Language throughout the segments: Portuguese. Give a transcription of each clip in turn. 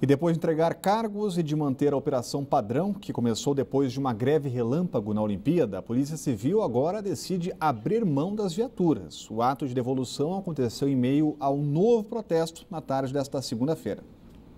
E depois de entregar cargos e de manter a operação padrão, que começou depois de uma greve relâmpago na Olimpíada, a Polícia Civil agora decide abrir mão das viaturas. O ato de devolução aconteceu em meio a um novo protesto na tarde desta segunda-feira.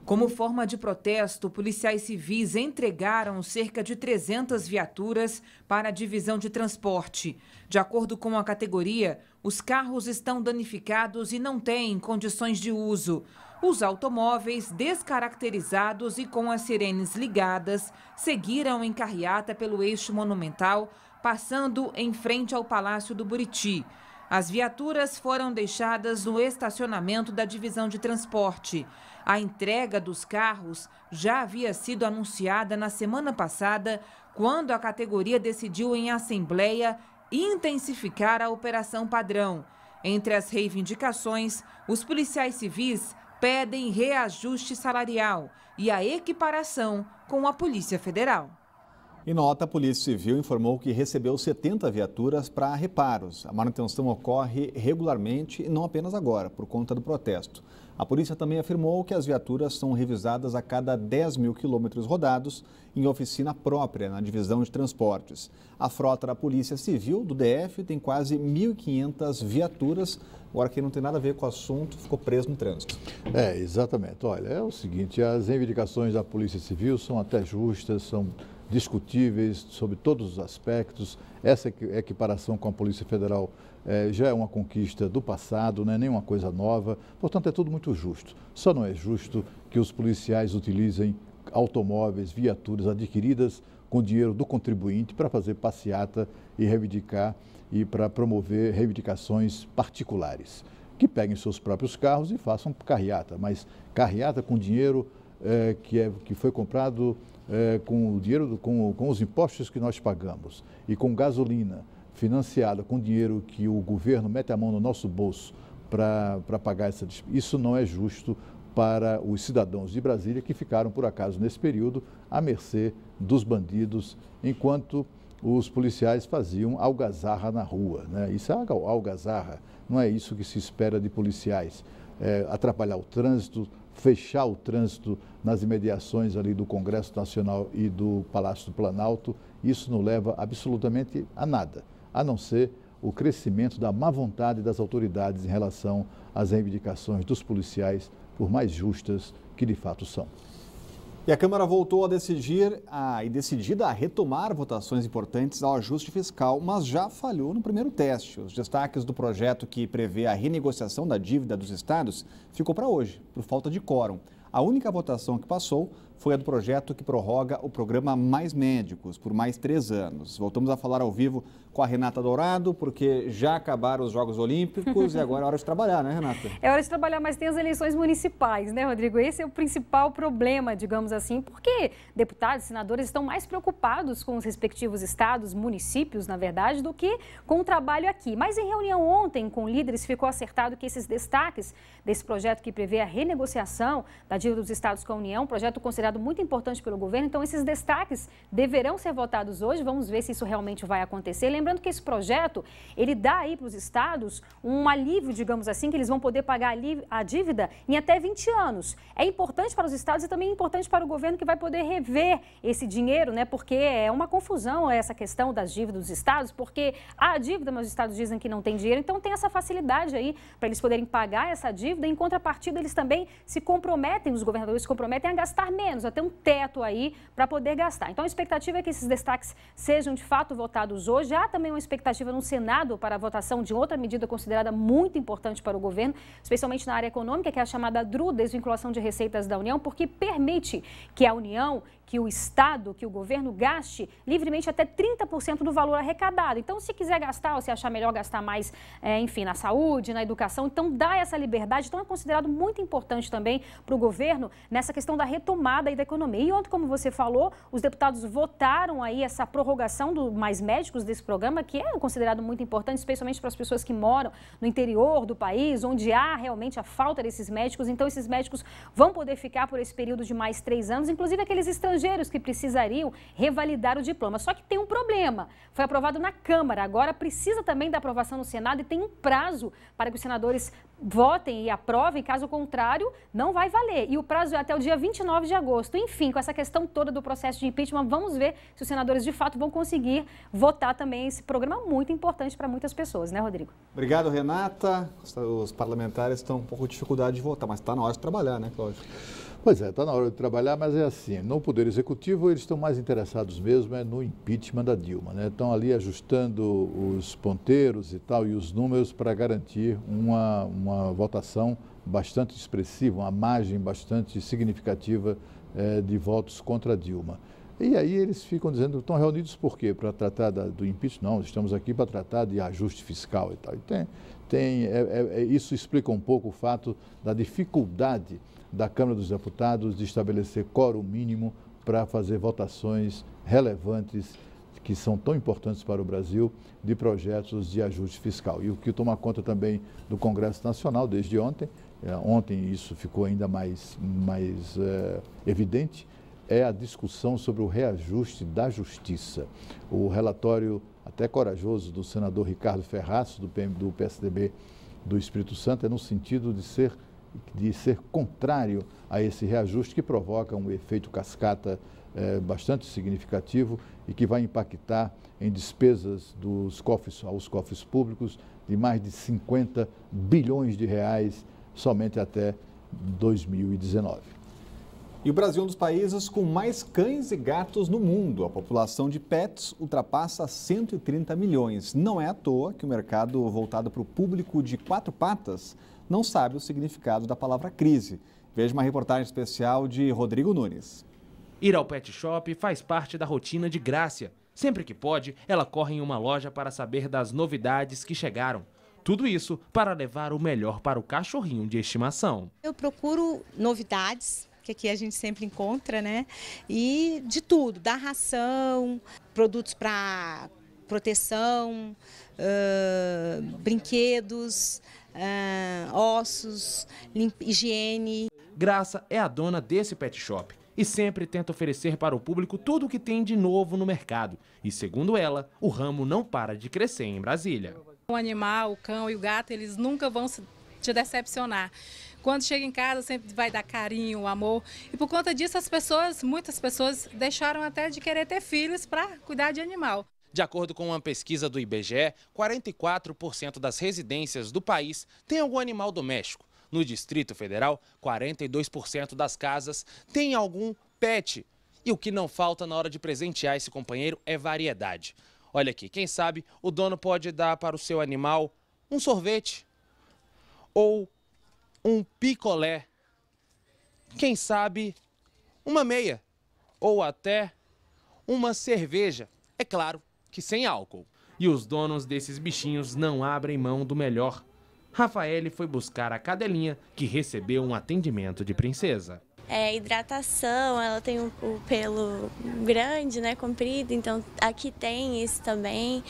Como forma de protesto, policiais civis entregaram cerca de 300 viaturas para a divisão de transporte. De acordo com a categoria, os carros estão danificados e não têm condições de uso. Os automóveis descaracterizados e com as sirenes ligadas seguiram em carreata pelo eixo monumental, passando em frente ao Palácio do Buriti. As viaturas foram deixadas no estacionamento da divisão de transporte. A entrega dos carros já havia sido anunciada na semana passada, quando a categoria decidiu em assembleia intensificar a operação padrão. Entre as reivindicações, os policiais civis pedem reajuste salarial e a equiparação com a Polícia Federal. Em nota, a Polícia Civil informou que recebeu 70 viaturas para reparos. A manutenção ocorre regularmente e não apenas agora, por conta do protesto. A polícia também afirmou que as viaturas são revisadas a cada 10 mil quilômetros rodados em oficina própria na divisão de transportes. A frota da Polícia Civil do DF tem quase 1.500 viaturas. Agora, quem não tem nada a ver com o assunto ficou preso no trânsito. É, exatamente. Olha, é o seguinte: as reivindicações da Polícia Civil são até justas, são discutíveis sobre todos os aspectos. Essa equiparação com a Polícia Federal é, já é uma conquista do passado, não é nenhuma coisa nova, portanto é tudo muito justo. Só não é justo que os policiais utilizem automóveis, viaturas adquiridas com dinheiro do contribuinte para fazer passeata e reivindicar e para promover reivindicações particulares. Que peguem seus próprios carros e façam carreata, mas carreata com dinheiro é, que, é, que foi comprado é, com o dinheiro, com, com os impostos que nós pagamos e com gasolina financiada com dinheiro que o governo mete a mão no nosso bolso para pagar essa despesa. Isso não é justo para os cidadãos de Brasília que ficaram, por acaso, nesse período, à mercê dos bandidos, enquanto os policiais faziam algazarra na rua. Né? Isso é algazarra, não é isso que se espera de policiais. É, atrapalhar o trânsito, fechar o trânsito nas imediações ali do Congresso Nacional e do Palácio do Planalto, isso não leva absolutamente a nada, a não ser o crescimento da má vontade das autoridades em relação às reivindicações dos policiais, por mais justas que de fato são. E a Câmara voltou a decidir a, e decidida a retomar votações importantes ao ajuste fiscal, mas já falhou no primeiro teste. Os destaques do projeto que prevê a renegociação da dívida dos estados ficou para hoje, por falta de quórum. A única votação que passou foi a do projeto que prorroga o programa Mais Médicos por mais três anos. Voltamos a falar ao vivo com a Renata Dourado, porque já acabaram os Jogos Olímpicos e agora é hora de trabalhar, né, Renata? É hora de trabalhar, mas tem as eleições municipais, né, Rodrigo? Esse é o principal problema, digamos assim, porque deputados, senadores estão mais preocupados com os respectivos estados, municípios, na verdade, do que com o trabalho aqui. Mas em reunião ontem com líderes ficou acertado que esses destaques desse projeto que prevê a renegociação da dívida dos estados com a União, projeto considerado considerado muito importante pelo governo. Então, esses destaques deverão ser votados hoje. Vamos ver se isso realmente vai acontecer. Lembrando que esse projeto, ele dá aí para os estados um alívio, digamos assim, que eles vão poder pagar a dívida em até 20 anos. É importante para os estados e também é importante para o governo que vai poder rever esse dinheiro, né? Porque é uma confusão essa questão das dívidas dos estados, porque há dívida, mas os estados dizem que não tem dinheiro. Então, tem essa facilidade aí para eles poderem pagar essa dívida. Em contrapartida, eles também se comprometem, os governadores se comprometem a gastar menos menos até um teto aí para poder gastar. Então a expectativa é que esses destaques sejam de fato votados hoje. Há também uma expectativa no Senado para a votação de outra medida considerada muito importante para o governo, especialmente na área econômica, que é a chamada DRU, desvinculação de receitas da União, porque permite que a União que o Estado, que o governo gaste livremente até 30% do valor arrecadado. Então, se quiser gastar ou se achar melhor gastar mais, é, enfim, na saúde, na educação, então dá essa liberdade. Então, é considerado muito importante também para o governo nessa questão da retomada da Economia. E ontem, como você falou, os deputados votaram aí essa prorrogação do Mais Médicos desse programa, que é considerado muito importante, especialmente para as pessoas que moram no interior do país, onde há realmente a falta desses médicos. Então, esses médicos vão poder ficar por esse período de mais três anos, inclusive aqueles estrangeiros que precisariam revalidar o diploma. Só que tem um problema. Foi aprovado na Câmara, agora precisa também da aprovação no Senado e tem um prazo para que os senadores votem e aprovem, caso contrário, não vai valer. E o prazo é até o dia 29 de agosto. Enfim, com essa questão toda do processo de impeachment, vamos ver se os senadores de fato vão conseguir votar também esse programa muito importante para muitas pessoas, né, Rodrigo? Obrigado, Renata. Os parlamentares estão um pouco de dificuldade de votar, mas está na hora de trabalhar, né, Cláudio? Pois é, está na hora de trabalhar, mas é assim. No Poder Executivo, eles estão mais interessados mesmo é no impeachment da Dilma. Né? Estão ali ajustando os ponteiros e tal, e os números para garantir uma, uma votação bastante expressiva, uma margem bastante significativa é, de votos contra Dilma. E aí eles ficam dizendo, estão reunidos por quê? Para tratar da, do impeachment? Não, estamos aqui para tratar de ajuste fiscal e tal. E tem, tem, é, é, é isso explica um pouco o fato da dificuldade da Câmara dos Deputados de estabelecer quórum mínimo para fazer votações relevantes que são tão importantes para o Brasil de projetos de ajuste fiscal. E o que toma conta também do Congresso Nacional desde ontem, é, ontem isso ficou ainda mais, mais é, evidente, é a discussão sobre o reajuste da justiça. O relatório até corajoso do senador Ricardo Ferraz, do, PM, do PSDB do Espírito Santo, é no sentido de ser de ser contrário a esse reajuste que provoca um efeito cascata eh, bastante significativo e que vai impactar em despesas dos cofres, aos cofres públicos de mais de 50 bilhões de reais somente até 2019. E o Brasil é um dos países com mais cães e gatos no mundo. A população de pets ultrapassa 130 milhões. Não é à toa que o mercado voltado para o público de quatro patas não sabe o significado da palavra crise. Veja uma reportagem especial de Rodrigo Nunes. Ir ao pet shop faz parte da rotina de Grácia. Sempre que pode, ela corre em uma loja para saber das novidades que chegaram. Tudo isso para levar o melhor para o cachorrinho de estimação. Eu procuro novidades, que aqui a gente sempre encontra, né? E de tudo, da ração, produtos para proteção, uh, brinquedos, uh, ossos, higiene. Graça é a dona desse pet shop e sempre tenta oferecer para o público tudo o que tem de novo no mercado. E segundo ela, o ramo não para de crescer em Brasília. O animal, o cão e o gato, eles nunca vão te decepcionar. Quando chega em casa, sempre vai dar carinho, amor. E por conta disso, as pessoas, muitas pessoas, deixaram até de querer ter filhos para cuidar de animal. De acordo com uma pesquisa do IBGE, 44% das residências do país têm algum animal doméstico. No Distrito Federal, 42% das casas têm algum pet. E o que não falta na hora de presentear esse companheiro é variedade. Olha aqui, quem sabe o dono pode dar para o seu animal um sorvete ou um picolé. Quem sabe uma meia ou até uma cerveja. É claro, que sem álcool. E os donos desses bichinhos não abrem mão do melhor. Rafaele foi buscar a cadelinha, que recebeu um atendimento de princesa. É, hidratação, ela tem o um, um pelo grande, né, comprido, então aqui tem isso também.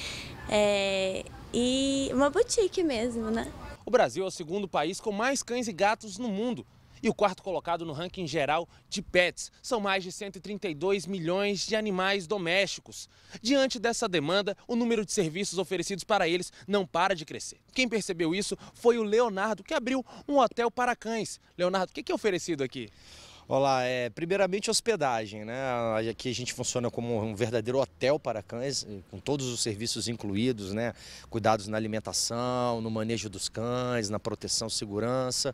É, e uma boutique mesmo, né? O Brasil é o segundo país com mais cães e gatos no mundo e o quarto colocado no ranking geral de pets. São mais de 132 milhões de animais domésticos. Diante dessa demanda, o número de serviços oferecidos para eles não para de crescer. Quem percebeu isso foi o Leonardo, que abriu um hotel para cães. Leonardo, o que é oferecido aqui? Olá, é, primeiramente hospedagem, né? Aqui a gente funciona como um verdadeiro hotel para cães, com todos os serviços incluídos, né? Cuidados na alimentação, no manejo dos cães, na proteção, segurança.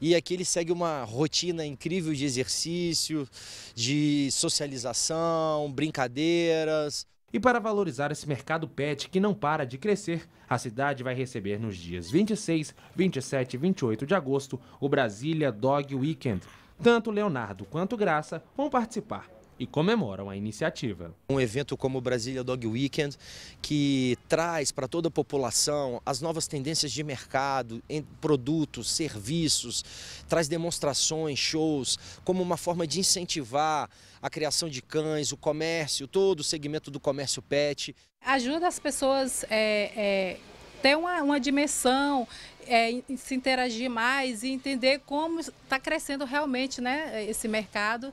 E aqui ele segue uma rotina incrível de exercício, de socialização, brincadeiras. E para valorizar esse mercado pet que não para de crescer, a cidade vai receber nos dias 26, 27 e 28 de agosto o Brasília Dog Weekend tanto Leonardo quanto Graça vão participar e comemoram a iniciativa. Um evento como o Brasília Dog Weekend, que traz para toda a população as novas tendências de mercado, produtos, serviços, traz demonstrações, shows, como uma forma de incentivar a criação de cães, o comércio, todo o segmento do comércio pet. Ajuda as pessoas é, é ter uma, uma dimensão, é, se interagir mais e entender como está crescendo realmente né, esse mercado.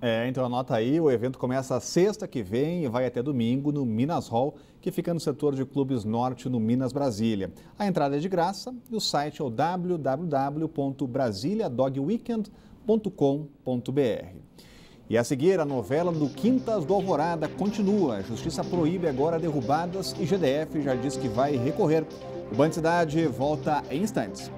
É, então anota aí, o evento começa sexta que vem e vai até domingo no Minas Hall, que fica no setor de clubes norte no Minas Brasília. A entrada é de graça e o site é o www.brasiliadogweekend.com.br. E a seguir, a novela do Quintas do Alvorada continua. A justiça proíbe agora derrubadas e GDF já diz que vai recorrer. O Banco Cidade volta em instantes.